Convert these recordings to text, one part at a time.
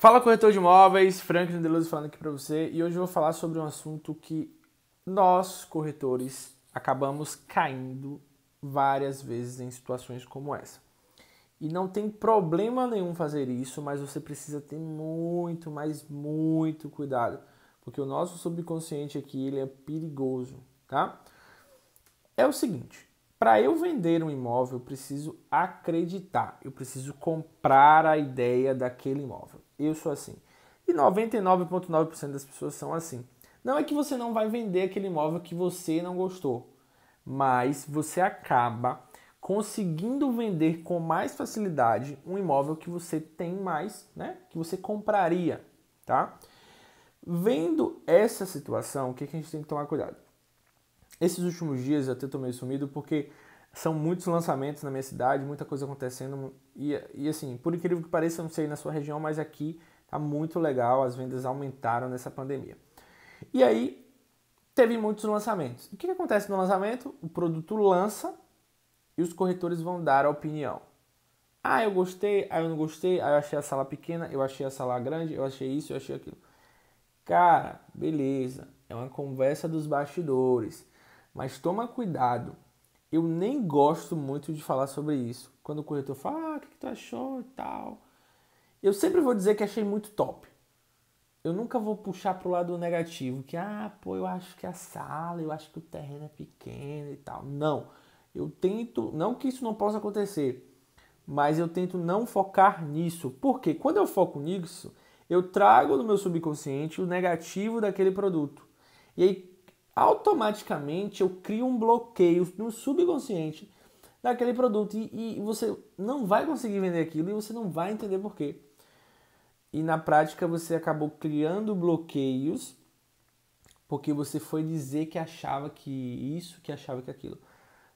Fala corretor de imóveis, Frank Deluso falando aqui para você e hoje eu vou falar sobre um assunto que nós corretores acabamos caindo várias vezes em situações como essa. E não tem problema nenhum fazer isso, mas você precisa ter muito, mas muito cuidado, porque o nosso subconsciente aqui ele é perigoso, tá? É o seguinte, para eu vender um imóvel, eu preciso acreditar, eu preciso comprar a ideia daquele imóvel. Eu sou assim. E 99,9% das pessoas são assim. Não é que você não vai vender aquele imóvel que você não gostou, mas você acaba conseguindo vender com mais facilidade um imóvel que você tem mais, né? Que você compraria, tá? Vendo essa situação, o que, que a gente tem que tomar cuidado? Esses últimos dias eu até tô meio sumido porque são muitos lançamentos na minha cidade, muita coisa acontecendo. E, e assim, por incrível que pareça, eu não sei na sua região, mas aqui tá muito legal, as vendas aumentaram nessa pandemia. E aí, teve muitos lançamentos. O que, que acontece no lançamento? O produto lança e os corretores vão dar a opinião. Ah, eu gostei, ah, eu não gostei, ah, eu achei a sala pequena, eu achei a sala grande, eu achei isso, eu achei aquilo. Cara, beleza, é uma conversa dos bastidores. Mas toma cuidado. Eu nem gosto muito de falar sobre isso. Quando o corretor fala, ah, o que, que tu achou e tal. Eu sempre vou dizer que achei muito top. Eu nunca vou puxar pro lado negativo, que ah, pô, eu acho que a sala, eu acho que o terreno é pequeno e tal. Não. Eu tento, não que isso não possa acontecer, mas eu tento não focar nisso. Porque quando eu foco nisso, eu trago no meu subconsciente o negativo daquele produto. E aí automaticamente eu crio um bloqueio no subconsciente daquele produto e, e, você não vai conseguir vender aquilo e você não vai entender por quê. E na prática você acabou criando bloqueios porque você foi dizer que achava que isso, que achava que aquilo.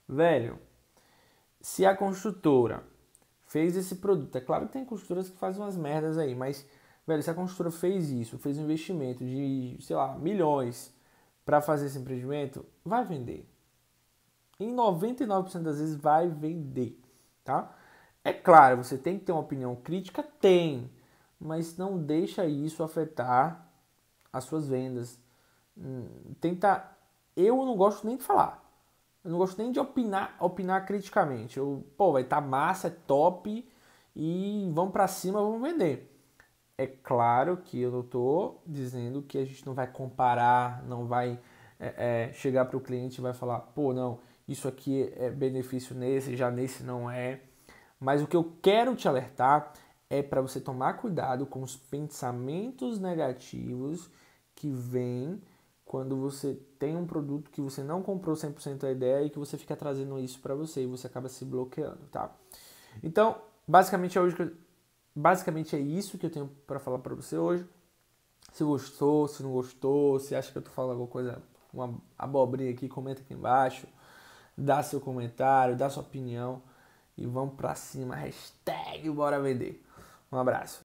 Velho, se a construtora fez esse produto, é claro que tem construtoras que fazem umas merdas aí, mas velho, se a construtora fez isso, fez um investimento de, sei lá, milhões, para fazer esse empreendimento, vai vender. Em 99% das vezes vai vender, tá? É claro, você tem que ter uma opinião crítica, tem, mas não deixa isso afetar as suas vendas. Hum, tenta, eu não gosto nem de falar. Eu não gosto nem de opinar, opinar criticamente. Eu, pô, vai estar tá massa, é top e vamos para cima, vamos vender. É claro que eu não estou dizendo que a gente não vai comparar, não vai é, é, chegar para o cliente e vai falar, pô, não, isso aqui é benefício nesse, já nesse não é. Mas o que eu quero te alertar é para você tomar cuidado com os pensamentos negativos que vêm quando você tem um produto que você não comprou 100% da ideia e que você fica trazendo isso para você e você acaba se bloqueando, tá? Então, basicamente é hoje que eu Basicamente é isso que eu tenho para falar para você hoje. Se gostou, se não gostou, se acha que eu tô falando alguma coisa, uma abobrinha aqui, comenta aqui embaixo. Dá seu comentário, dá sua opinião e vamos pra cima. Hashtag bora vender. Um abraço.